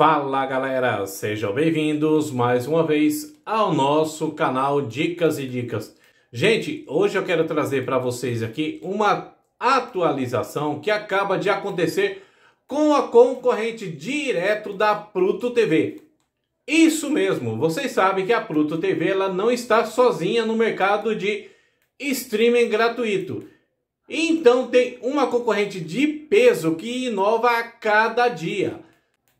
Fala galera, sejam bem-vindos mais uma vez ao nosso canal Dicas e Dicas. Gente, hoje eu quero trazer para vocês aqui uma atualização que acaba de acontecer com a concorrente direto da Pluto TV. Isso mesmo, vocês sabem que a Pluto TV ela não está sozinha no mercado de streaming gratuito. Então tem uma concorrente de peso que inova a cada dia.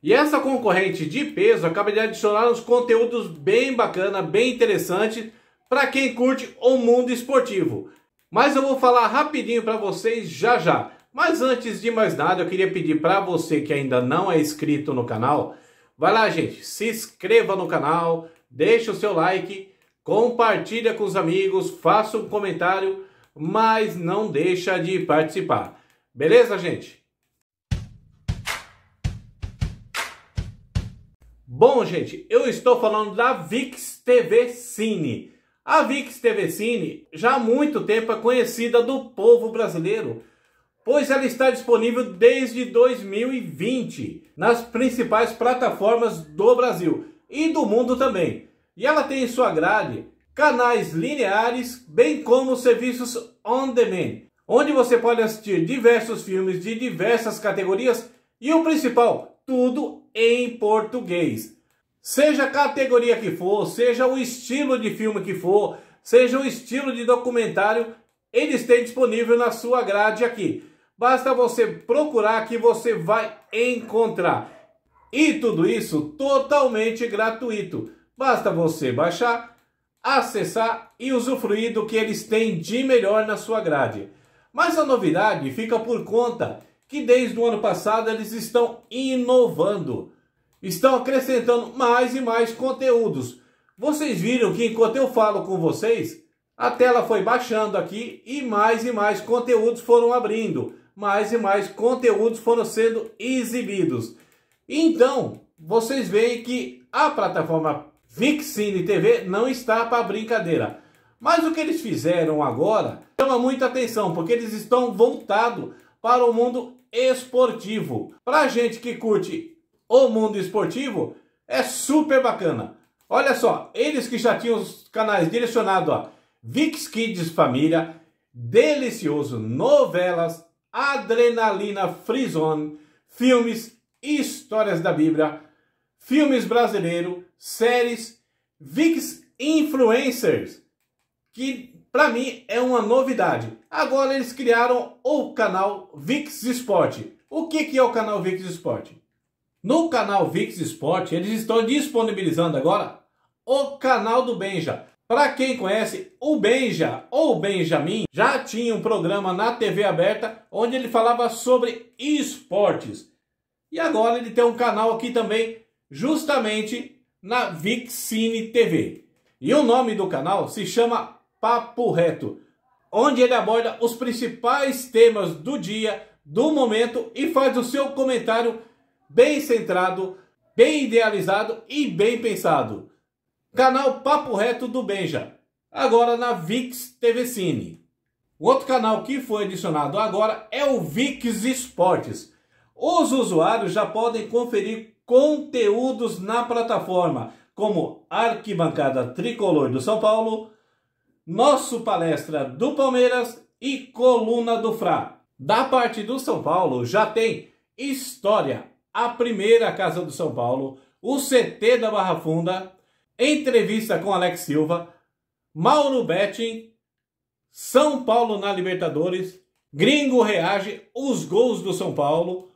E essa concorrente de peso acaba de adicionar uns conteúdos bem bacana, bem interessante para quem curte o mundo esportivo. Mas eu vou falar rapidinho para vocês já já. Mas antes de mais nada, eu queria pedir para você que ainda não é inscrito no canal, vai lá, gente, se inscreva no canal, deixa o seu like, compartilha com os amigos, faça um comentário, mas não deixa de participar. Beleza, gente? Bom, gente, eu estou falando da VIX TV Cine. A VIX TV Cine já há muito tempo é conhecida do povo brasileiro, pois ela está disponível desde 2020 nas principais plataformas do Brasil e do mundo também. E ela tem em sua grade canais lineares, bem como serviços on demand, onde você pode assistir diversos filmes de diversas categorias e o principal, tudo em português. Seja a categoria que for, seja o estilo de filme que for, seja o estilo de documentário, eles têm disponível na sua grade aqui. Basta você procurar que você vai encontrar. E tudo isso totalmente gratuito. Basta você baixar, acessar e usufruir do que eles têm de melhor na sua grade. Mas a novidade fica por conta que desde o ano passado eles estão inovando, estão acrescentando mais e mais conteúdos. Vocês viram que enquanto eu falo com vocês, a tela foi baixando aqui e mais e mais conteúdos foram abrindo, mais e mais conteúdos foram sendo exibidos. Então, vocês veem que a plataforma Vixine TV não está para brincadeira. Mas o que eles fizeram agora chama muita atenção, porque eles estão voltados para o mundo esportivo. para gente que curte o mundo esportivo, é super bacana. Olha só, eles que já tinham os canais direcionados a Vix Kids Família, Delicioso, Novelas, Adrenalina Free Zone, Filmes, Histórias da Bíblia, Filmes Brasileiro, Séries, Vix Influencers, que para mim é uma novidade. Agora eles criaram o canal VIX Sport. O que, que é o canal VIX Sport? No canal VIX Sport, eles estão disponibilizando agora o canal do Benja. Para quem conhece, o Benja ou Benjamin já tinha um programa na TV aberta onde ele falava sobre esportes. E agora ele tem um canal aqui também, justamente na Vixine TV. E o nome do canal se chama Papo Reto, onde ele aborda os principais temas do dia, do momento e faz o seu comentário bem centrado, bem idealizado e bem pensado. Canal Papo Reto do Benja, agora na VIX TV Cine. O outro canal que foi adicionado agora é o VIX Esportes. Os usuários já podem conferir conteúdos na plataforma, como Arquibancada Tricolor do São Paulo, nosso palestra do Palmeiras e coluna do Fra. Da parte do São Paulo já tem história, a primeira casa do São Paulo, o CT da Barra Funda, entrevista com Alex Silva, Mauro Betting, São Paulo na Libertadores, Gringo reage, os gols do São Paulo,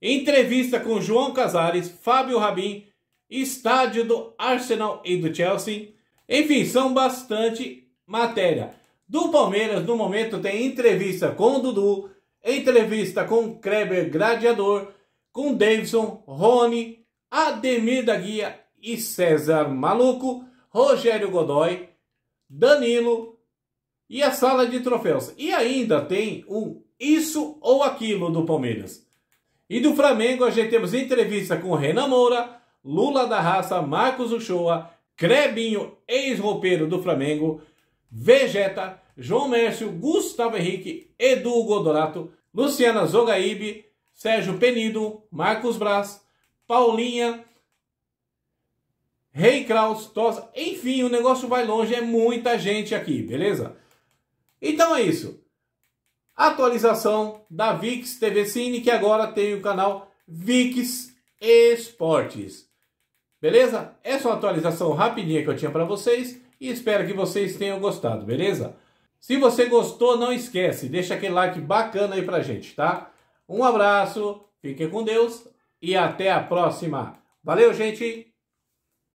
entrevista com João Casares, Fábio Rabin, estádio do Arsenal e do Chelsea. Enfim, são bastante matéria do Palmeiras no momento tem entrevista com o Dudu, entrevista com Kleber Gradiador, com Davidson, Rony, Ademir da Guia e César Maluco, Rogério Godoy, Danilo e a sala de troféus. E ainda tem um isso ou aquilo do Palmeiras. E do Flamengo a gente temos entrevista com Renan Moura, Lula da Raça, Marcos Uchoa, Crebinho, ex-roupeiro do Flamengo, Vegeta, João Mércio, Gustavo Henrique, Edu Godorato, Luciana Zogaíbe, Sérgio Penido, Marcos Braz, Paulinha, Rei Kraus, Tosa, enfim, o negócio vai longe, é muita gente aqui, beleza? Então é isso. Atualização da VIX TV Cine, que agora tem o canal VIX Esportes. Beleza? Essa é uma atualização rapidinha que eu tinha para vocês. E espero que vocês tenham gostado, beleza? Se você gostou, não esquece, deixa aquele like bacana aí pra gente, tá? Um abraço, fiquem com Deus e até a próxima. Valeu, gente!